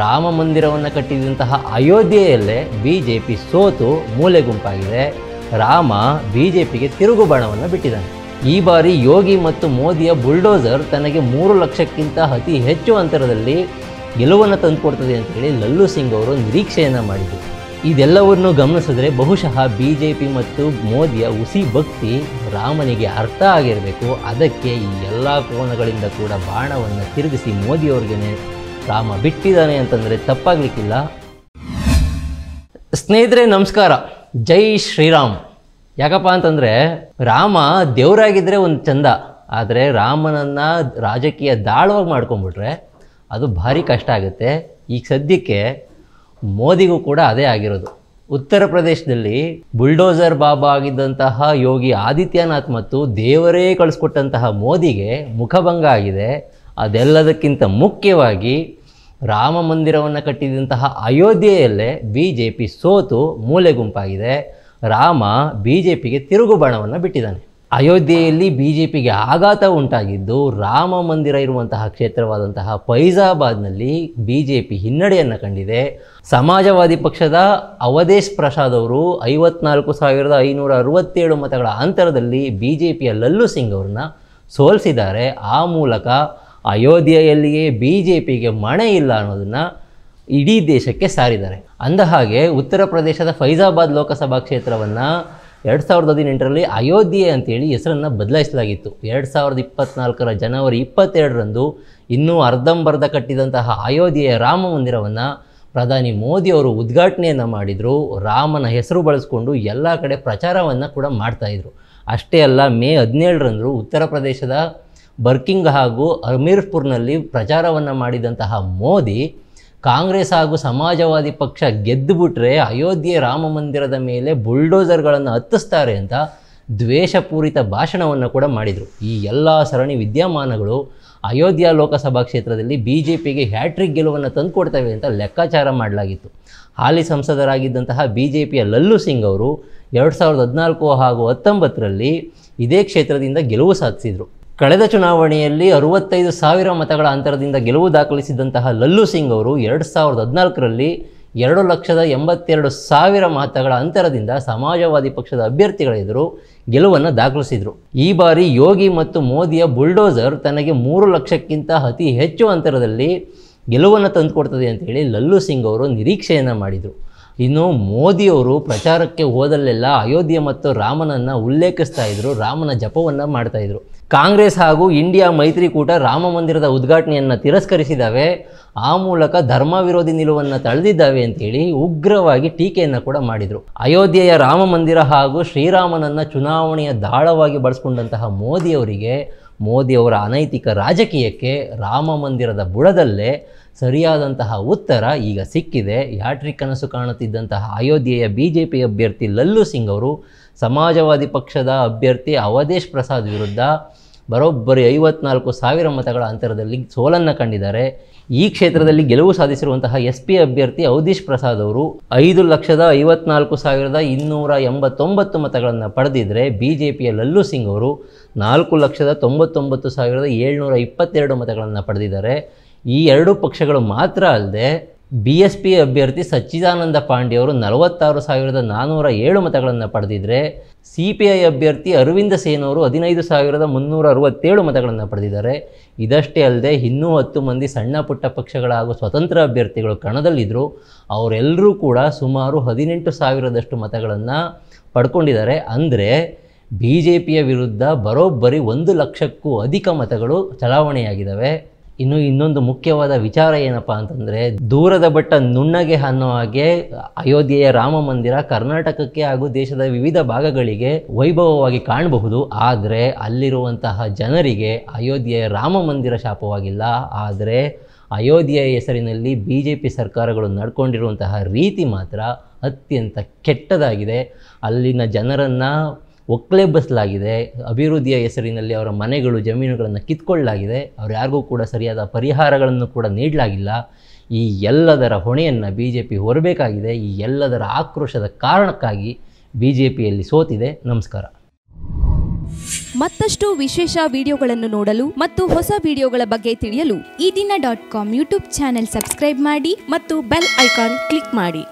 ರಾಮ ಮಂದಿರವನ್ನು ಕಟ್ಟಿದಂತಹ ಅಯೋಧ್ಯೆಯಲ್ಲೇ ಬಿ ಜೆ ಪಿ ಸೋತು ಮೂಲೆ ಗುಂಪಾಗಿದೆ ರಾಮ ಬಿ ಜೆ ಪಿಗೆ ತಿರುಗು ಬಾಣವನ್ನು ಬಿಟ್ಟಿದ್ದಾನೆ ಈ ಬಾರಿ ಯೋಗಿ ಮತ್ತು ಮೋದಿಯ ಬುಲ್ಡೋಸರ್ ತನಗೆ ಮೂರು ಲಕ್ಷಕ್ಕಿಂತ ಅತಿ ಹೆಚ್ಚು ಅಂತರದಲ್ಲಿ ಗೆಲುವನ್ನು ತಂದುಕೊಡ್ತದೆ ಅಂತೇಳಿ ಲಲ್ಲು ಸಿಂಗ್ ಅವರು ನಿರೀಕ್ಷೆಯನ್ನು ಮಾಡಿದರು ಇದೆಲ್ಲವನ್ನು ಗಮನಿಸಿದ್ರೆ ಬಹುಶಃ ಬಿ ಜೆ ಪಿ ಮತ್ತು ಮೋದಿಯ ಉಸಿ ಭಕ್ತಿ ರಾಮನಿಗೆ ಅರ್ಥ ಆಗಿರಬೇಕು ಅದಕ್ಕೆ ಈ ಎಲ್ಲ ಕೋನಗಳಿಂದ ಕೂಡ ಬಾಣವನ್ನು ತಿರುಗಿಸಿ ಮೋದಿಯವ್ರಿಗೆ ರಾಮ ಬಿಟ್ಟಿದ್ದಾನೆ ಅಂತಂದರೆ ತಪ್ಪಾಗಲಿಕ್ಕಿಲ್ಲ ಸ್ನೇಹಿತರೆ ನಮಸ್ಕಾರ ಜೈ ಶ್ರೀರಾಮ್ ಯಾಕಪ್ಪ ಅಂತಂದರೆ ರಾಮ ದೇವರಾಗಿದ್ದರೆ ಒಂದು ಚಂದ ಆದರೆ ರಾಮನನ್ನು ರಾಜಕೀಯ ದಾಳವಾಗಿ ಮಾಡ್ಕೊಂಬಿಟ್ರೆ ಅದು ಭಾರಿ ಕಷ್ಟ ಆಗುತ್ತೆ ಈಗ ಸದ್ಯಕ್ಕೆ ಮೋದಿಗೂ ಕೂಡ ಅದೇ ಆಗಿರೋದು ಉತ್ತರ ಪ್ರದೇಶದಲ್ಲಿ ಬುಲ್ಡೋಸರ್ ಬಾಬಾ ಆಗಿದ್ದಂತಹ ಯೋಗಿ ಆದಿತ್ಯನಾಥ್ ಮತ್ತು ದೇವರೇ ಕಳಿಸ್ಕೊಟ್ಟಂತಹ ಮೋದಿಗೆ ಮುಖಭಂಗ ಆಗಿದೆ ಅದೆಲ್ಲದಕ್ಕಿಂತ ಮುಖ್ಯವಾಗಿ ರಾಮ ಮಂದಿರವನ್ನು ಕಟ್ಟಿದಂತಹ ಅಯೋಧ್ಯೆಯಲ್ಲೇ ಬಿ ಜೆ ಪಿ ಸೋತು ಮೂಲೆ ಗುಂಪಾಗಿದೆ ರಾಮ ಬಿ ಜೆ ಪಿಗೆ ತಿರುಗುಬಾಣವನ್ನು ಬಿಟ್ಟಿದ್ದಾನೆ ಅಯೋಧ್ಯೆಯಲ್ಲಿ ಬಿ ಜೆ ಪಿಗೆ ಆಘಾತ ಉಂಟಾಗಿದ್ದು ರಾಮ ಮಂದಿರ ಇರುವಂತಹ ಕ್ಷೇತ್ರವಾದಂತಹ ಫೈಜಾಬಾದ್ನಲ್ಲಿ ಬಿ ಜೆ ಪಿ ಹಿನ್ನಡೆಯನ್ನು ಕಂಡಿದೆ ಸಮಾಜವಾದಿ ಪಕ್ಷದ ಅವಧೇಶ್ ಪ್ರಸಾದ್ ಅವರು ಐವತ್ನಾಲ್ಕು ಸಾವಿರದ ಐನೂರ ಅರವತ್ತೇಳು ಮತಗಳ ಅಂತರದಲ್ಲಿ ಬಿ ಜೆ ಪಿಯ ಲಲ್ಲು ಸಿಂಗ್ ಅವ್ರನ್ನ ಸೋಲಿಸಿದ್ದಾರೆ ಆ ಮೂಲಕ ಅಯೋಧ್ಯೆಯಲ್ಲಿಯೇ ಬಿ ಜೆ ಪಿಗೆ ಮಣೆ ಇಲ್ಲ ಅನ್ನೋದನ್ನು ಇಡೀ ದೇಶಕ್ಕೆ ಸಾರಿದ್ದಾರೆ ಅಂದ ಹಾಗೆ ಉತ್ತರ ಪ್ರದೇಶದ ಫೈಜಾಬಾದ್ ಲೋಕಸಭಾ ಕ್ಷೇತ್ರವನ್ನು ಎರಡು ಸಾವಿರದ ಹದಿನೆಂಟರಲ್ಲಿ ಅಯೋಧ್ಯೆ ಅಂತೇಳಿ ಹೆಸರನ್ನು ಬದಲಾಯಿಸಲಾಗಿತ್ತು ಎರಡು ಸಾವಿರದ ಇಪ್ಪತ್ನಾಲ್ಕರ ಜನವರಿ ಇಪ್ಪತ್ತೆರಡರಂದು ಇನ್ನೂ ಅರ್ಧಂಬರ್ಧ ಕಟ್ಟಿದಂತಹ ಅಯೋಧ್ಯೆಯ ರಾಮ ಮಂದಿರವನ್ನು ಪ್ರಧಾನಿ ಮೋದಿಯವರು ಉದ್ಘಾಟನೆಯನ್ನು ಮಾಡಿದರು ರಾಮನ ಹೆಸರು ಬಳಸಿಕೊಂಡು ಎಲ್ಲ ಕಡೆ ಪ್ರಚಾರವನ್ನು ಕೂಡ ಮಾಡ್ತಾಯಿದ್ರು ಅಷ್ಟೇ ಅಲ್ಲ ಮೇ ಹದಿನೇಳರಂದು ಉತ್ತರ ಪ್ರದೇಶದ ಬರ್ಕಿಂಗ್ ಹಾಗೂ ಅಮೀರ್ಪುರ್ನಲ್ಲಿ ಪ್ರಚಾರವನ್ನು ಮಾಡಿದಂತಹ ಮೋದಿ ಕಾಂಗ್ರೆಸ್ ಹಾಗೂ ಸಮಾಜವಾದಿ ಪಕ್ಷ ಗೆದ್ದುಬಿಟ್ರೆ ಅಯೋಧ್ಯೆ ರಾಮ ಮಂದಿರದ ಮೇಲೆ ಬುಲ್ಡೋಸರ್ಗಳನ್ನು ಹತ್ತಿಸ್ತಾರೆ ಅಂತ ದ್ವೇಷಪೂರಿತ ಭಾಷಣವನ್ನು ಕೂಡ ಮಾಡಿದರು ಈ ಎಲ್ಲ ಸರಣಿ ವಿದ್ಯಮಾನಗಳು ಅಯೋಧ್ಯ ಲೋಕಸಭಾ ಕ್ಷೇತ್ರದಲ್ಲಿ ಬಿ ಜೆ ಪಿಗೆ ಹ್ಯಾಟ್ರಿಕ್ ಗೆಲುವನ್ನು ತಂದುಕೊಡ್ತವೆ ಅಂತ ಲೆಕ್ಕಾಚಾರ ಮಾಡಲಾಗಿತ್ತು ಹಾಲಿ ಸಂಸದರಾಗಿದ್ದಂತಹ ಬಿ ಜೆ ಪಿಯ ಲಲ್ಲು ಸಿಂಗ್ ಅವರು ಎರಡು ಸಾವಿರದ ಹದಿನಾಲ್ಕು ಹಾಗೂ ಹತ್ತೊಂಬತ್ತರಲ್ಲಿ ಇದೇ ಕ್ಷೇತ್ರದಿಂದ ಗೆಲುವು ಸಾಧಿಸಿದರು ಕಳೆದ ಚುನಾವಣೆಯಲ್ಲಿ ಅರುವತ್ತೈದು ಸಾವಿರ ಮತಗಳ ಅಂತರದಿಂದ ಗೆಲುವು ದಾಖಲಿಸಿದಂತಹ ಲಲ್ಲು ಸಿಂಗ್ ಅವರು ಎರಡು ಸಾವಿರದ ಹದಿನಾಲ್ಕರಲ್ಲಿ ಎರಡು ಲಕ್ಷದ ಎಂಬತ್ತೆರಡು ಸಾವಿರ ಮತಗಳ ಅಂತರದಿಂದ ಸಮಾಜವಾದಿ ಪಕ್ಷದ ಅಭ್ಯರ್ಥಿಗಳ ಎದುರು ಗೆಲುವನ್ನು ದಾಖಲಿಸಿದರು ಈ ಬಾರಿ ಯೋಗಿ ಮತ್ತು ಮೋದಿಯ ಬುಲ್ಡೋಸರ್ ತನಗೆ ಮೂರು ಲಕ್ಷಕ್ಕಿಂತ ಅತಿ ಹೆಚ್ಚು ಅಂತರದಲ್ಲಿ ಗೆಲುವನ್ನು ತಂದುಕೊಡ್ತದೆ ಅಂತೇಳಿ ಲಲ್ಲು ಸಿಂಗ್ ಅವರು ನಿರೀಕ್ಷೆಯನ್ನು ಮಾಡಿದರು ಇನ್ನು ಮೋದಿಯವರು ಪ್ರಚಾರಕ್ಕೆ ಹೋದಲ್ಲೆಲ್ಲ ಅಯೋಧ್ಯೆ ಮತ್ತು ರಾಮನನ್ನು ಉಲ್ಲೇಖಿಸ್ತಾ ಇದ್ದರು ರಾಮನ ಜಪವನ್ನು ಮಾಡ್ತಾಯಿದ್ರು ಕಾಂಗ್ರೆಸ್ ಹಾಗೂ ಇಂಡಿಯಾ ಮೈತ್ರಿಕೂಟ ರಾಮ ಮಂದಿರದ ಉದ್ಘಾಟನೆಯನ್ನು ತಿರಸ್ಕರಿಸಿದ್ದಾವೆ ಆ ಮೂಲಕ ಧರ್ಮ ವಿರೋಧಿ ನಿಲುವನ್ನು ತಳೆದಿದ್ದಾವೆ ಅಂತೇಳಿ ಉಗ್ರವಾಗಿ ಟೀಕೆಯನ್ನು ಕೂಡ ಮಾಡಿದರು ಅಯೋಧ್ಯೆಯ ರಾಮ ಮಂದಿರ ಹಾಗೂ ಶ್ರೀರಾಮನನ್ನು ಚುನಾವಣೆಯ ದಾಳವಾಗಿ ಬಳಸ್ಕೊಂಡಂತಹ ಮೋದಿಯವರಿಗೆ ಮೋದಿಯವರ ಅನೈತಿಕ ರಾಜಕೀಯಕ್ಕೆ ರಾಮ ಮಂದಿರದ ಬುಡದಲ್ಲೇ ಸರಿಯಾದಂತಹ ಉತ್ತರ ಈಗ ಸಿಕ್ಕಿದೆ ಯಾಟ್ರಿಕ್ ಕನಸು ಕಾಣುತ್ತಿದ್ದಂತಹ ಅಯೋಧ್ಯೆಯ ಬಿ ಜೆ ಪಿ ಅಭ್ಯರ್ಥಿ ಲಲ್ಲು ಸಿಂಗ್ ಅವರು ಸಮಾಜವಾದಿ ಪಕ್ಷದ ಅಭ್ಯರ್ಥಿ ಅವಧೇಶ್ ಪ್ರಸಾದ್ ವಿರುದ್ಧ ಬರೋಬ್ಬರಿ ಐವತ್ನಾಲ್ಕು ಸಾವಿರ ಮತಗಳ ಅಂತರದಲ್ಲಿ ಸೋಲನ್ನು ಕಂಡಿದ್ದಾರೆ ಈ ಕ್ಷೇತ್ರದಲ್ಲಿ ಗೆಲುವು ಸಾಧಿಸಿರುವಂತಹ ಎಸ್ ಪಿ ಅಭ್ಯರ್ಥಿ ಅವಧೀಶ್ ಪ್ರಸಾದ್ ಅವರು ಐದು ಲಕ್ಷದ ಐವತ್ನಾಲ್ಕು ಸಾವಿರದ ಇನ್ನೂರ ಎಂಬತ್ತೊಂಬತ್ತು ಮತಗಳನ್ನು ಪಡೆದಿದ್ದರೆ ಬಿ ಜೆ ಪಿಯ ಲಲ್ಲು ಸಿಂಗ್ ಅವರು ನಾಲ್ಕು ಲಕ್ಷದ ತೊಂಬತ್ತೊಂಬತ್ತು ಸಾವಿರದ ಏಳ್ನೂರ ಇಪ್ಪತ್ತೆರಡು ಮತಗಳನ್ನು ಪಡೆದಿದ್ದಾರೆ ಈ ಎರಡೂ ಪಕ್ಷಗಳು ಮಾತ್ರ ಅಲ್ಲದೆ ಬಿ ಎಸ್ ಪಿ ಅಭ್ಯರ್ಥಿ ಸಚ್ಚಿದಾನಂದ ಪಾಂಡೆಯವರು ನಲವತ್ತಾರು ಸಾವಿರದ ನಾನ್ನೂರ ಏಳು ಮತಗಳನ್ನು ಪಡೆದಿದ್ದರೆ ಸಿ ಪಿ ಐ ಅಭ್ಯರ್ಥಿ ಅರವಿಂದ ಸೇನ್ ಅವರು ಹದಿನೈದು ಸಾವಿರದ ಮುನ್ನೂರ ಅರವತ್ತೇಳು ಮತಗಳನ್ನು ಪಡೆದಿದ್ದಾರೆ ಇದಷ್ಟೇ ಅಲ್ಲದೆ ಇನ್ನೂ ಹತ್ತು ಮಂದಿ ಸಣ್ಣ ಪುಟ್ಟ ಪಕ್ಷಗಳ ಹಾಗೂ ಸ್ವತಂತ್ರ ಅಭ್ಯರ್ಥಿಗಳು ಕಣದಲ್ಲಿದ್ದರು ಅವರೆಲ್ಲರೂ ಕೂಡ ಸುಮಾರು ಹದಿನೆಂಟು ಸಾವಿರದಷ್ಟು ಮತಗಳನ್ನು ಪಡ್ಕೊಂಡಿದ್ದಾರೆ ಅಂದರೆ ಬಿ ಜೆ ಪಿಯ ವಿರುದ್ಧ ಬರೋಬ್ಬರಿ ಒಂದು ಲಕ್ಷಕ್ಕೂ ಅಧಿಕ ಮತಗಳು ಚಲಾವಣೆಯಾಗಿದ್ದಾವೆ ಇನ್ನು ಇನ್ನೊಂದು ಮುಖ್ಯವಾದ ವಿಚಾರ ಏನಪ್ಪ ಅಂತಂದರೆ ದೂರದ ಬಟ್ಟ ನುಣ್ಣಗೆ ಅನ್ನೋ ಹಾಗೆ ಅಯೋಧ್ಯೆಯ ರಾಮ ಮಂದಿರ ಕರ್ನಾಟಕಕ್ಕೆ ಹಾಗೂ ದೇಶದ ವಿವಿಧ ಭಾಗಗಳಿಗೆ ವೈಭವವಾಗಿ ಕಾಣಬಹುದು ಆದರೆ ಅಲ್ಲಿರುವಂತಹ ಜನರಿಗೆ ಅಯೋಧ್ಯೆಯ ರಾಮ ಮಂದಿರ ಶಾಪವಾಗಿಲ್ಲ ಆದರೆ ಅಯೋಧ್ಯೆಯ ಹೆಸರಿನಲ್ಲಿ ಬಿ ಜೆ ಪಿ ಸರ್ಕಾರಗಳು ನಡ್ಕೊಂಡಿರುವಂತಹ ರೀತಿ ಮಾತ್ರ ಅತ್ಯಂತ ಕೆಟ್ಟದಾಗಿದೆ ಅಲ್ಲಿನ ಜನರನ್ನು ಒಕ್ಕಲೆಬ್ಬಿಸಲಾಗಿದೆ ಅಭಿವೃದ್ಧಿಯ ಹೆಸರಿನಲ್ಲಿ ಅವರ ಮನೆಗಳು ಜಮೀನುಗಳನ್ನು ಕಿತ್ಕೊಳ್ಳಲಾಗಿದೆ ಅವ್ರು ಯಾರಿಗೂ ಕೂಡ ಸರಿಯಾದ ಪರಿಹಾರಗಳನ್ನು ಕೂಡ ನೀಡಲಾಗಿಲ್ಲ ಈ ಎಲ್ಲದರ ಹೊಣೆಯನ್ನು ಬಿ ಜೆ ಪಿ ಹೊರಬೇಕಾಗಿದೆ ಈ ಎಲ್ಲದರ ಆಕ್ರೋಶದ ಕಾರಣಕ್ಕಾಗಿ ಬಿ ಜೆ ಪಿಯಲ್ಲಿ ಸೋತಿದೆ ನಮಸ್ಕಾರ ಮತ್ತಷ್ಟು ವಿಶೇಷ ವಿಡಿಯೋಗಳನ್ನು ನೋಡಲು ಮತ್ತು ಹೊಸ ವಿಡಿಯೋಗಳ ಬಗ್ಗೆ ತಿಳಿಯಲು Ee Dina dot com YouTube channel subscribe ಮಾಡಿ ಮತ್ತು ಬೆಲ್ ಐಕಾನ್ ಕ್ಲಿಕ್ ಮಾಡಿ